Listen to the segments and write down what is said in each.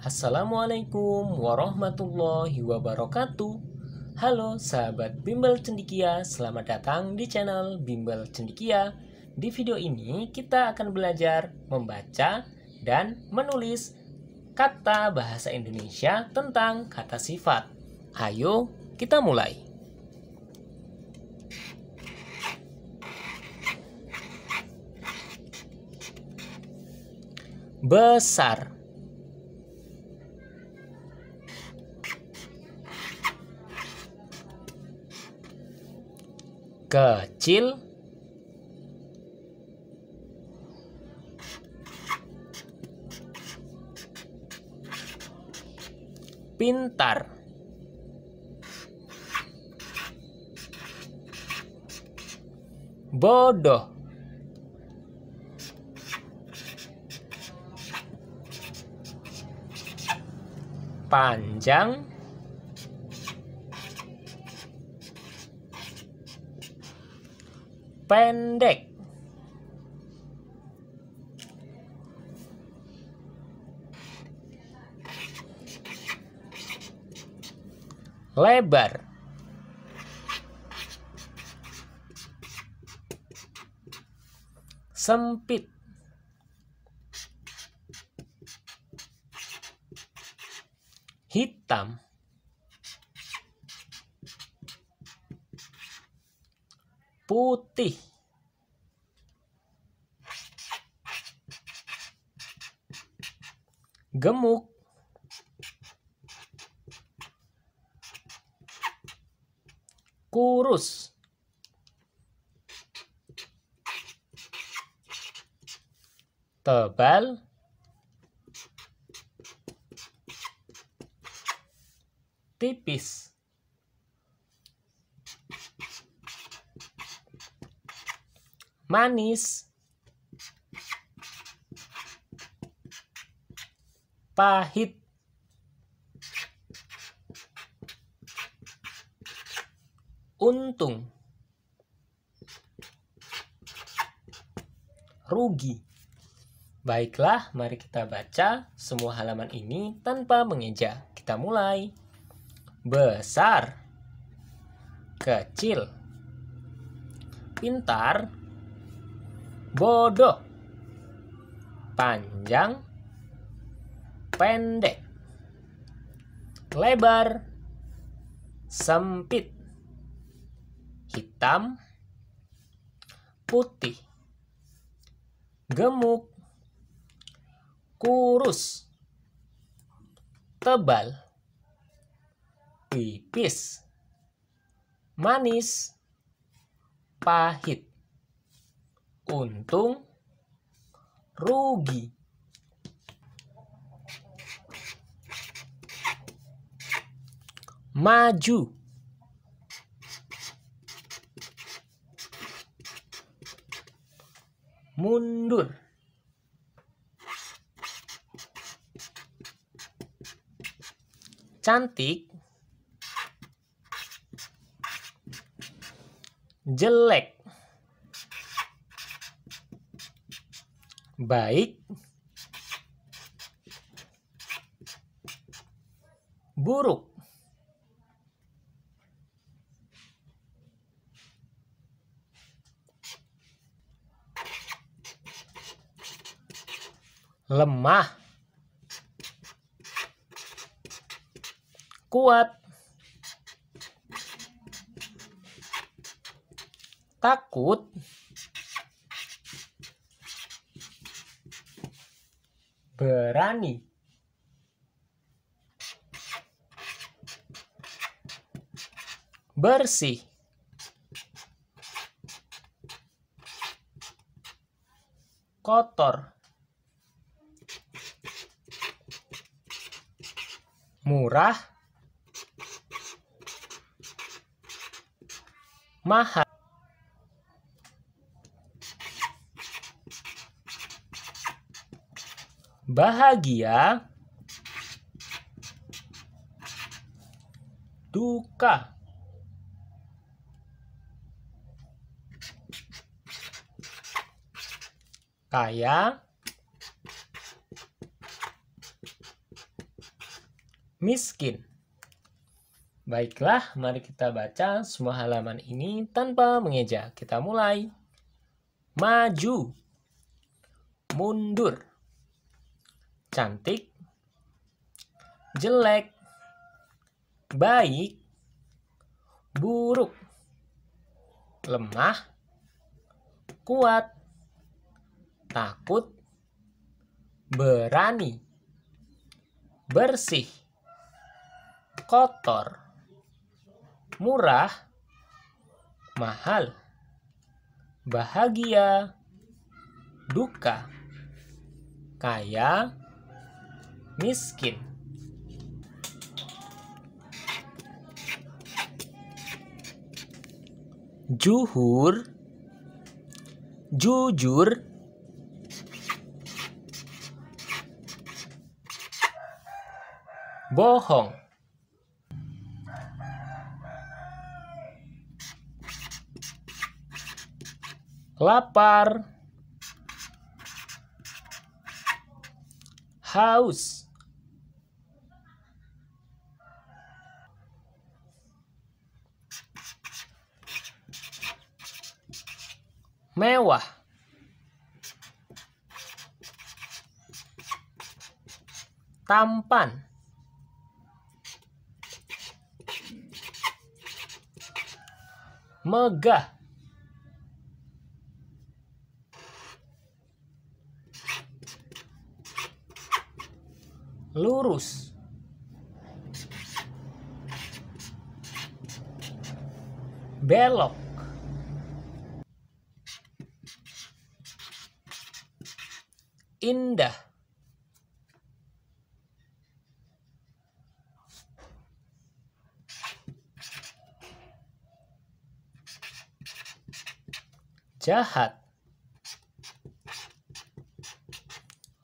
Assalamualaikum warahmatullahi wabarakatuh Halo sahabat Bimbel Cendikia, selamat datang di channel Bimbel Cendikia Di video ini kita akan belajar membaca dan menulis kata bahasa Indonesia tentang kata sifat Ayo kita mulai Besar kecil pintar bodoh panjang pendek lebar sempit hitam putih gemuk kurus tebal tipis manis, pahit, untung, rugi. Baiklah, mari kita baca semua halaman ini tanpa mengeja. Kita mulai. Besar, kecil, pintar, bodoh panjang pendek lebar sempit hitam putih gemuk kurus tebal tipis manis pahit untung rugi maju mundur cantik jelek baik, buruk. lemah, kuat, takut, berani bersih kotor murah mahal bahagia, duka. Kaya, miskin. Baiklah, mari kita baca semua halaman ini tanpa mengeja. Kita mulai. Maju. Mundur cantik, jelek, baik, buruk, lemah, kuat, takut, berani, bersih, kotor, murah, mahal, bahagia, duka, kaya, miskin. Juhur, jujur, bohong. Lapar. House. Mewah. Tampan. Megah. lurus belok indah jahat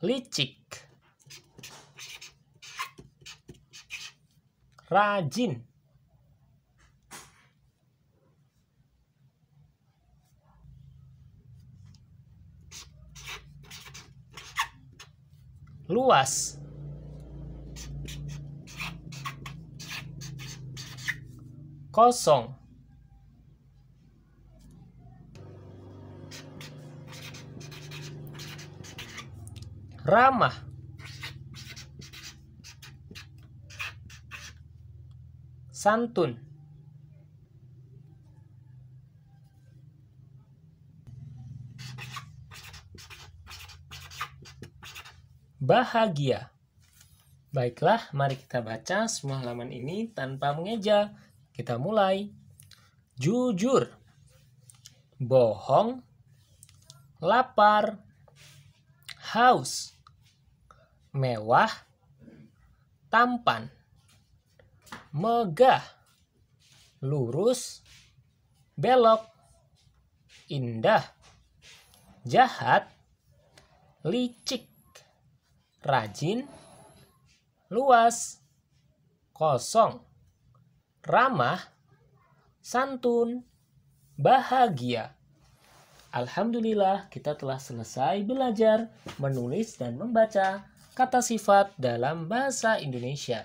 licik rajin luas kosong ramah santun bahagia Baiklah, mari kita baca semua halaman ini tanpa mengeja. Kita mulai. Jujur, bohong, lapar, haus, mewah, tampan megah, lurus, belok, indah, jahat, licik, rajin, luas, kosong, ramah, santun, bahagia. Alhamdulillah, kita telah selesai belajar menulis dan membaca kata sifat dalam bahasa Indonesia.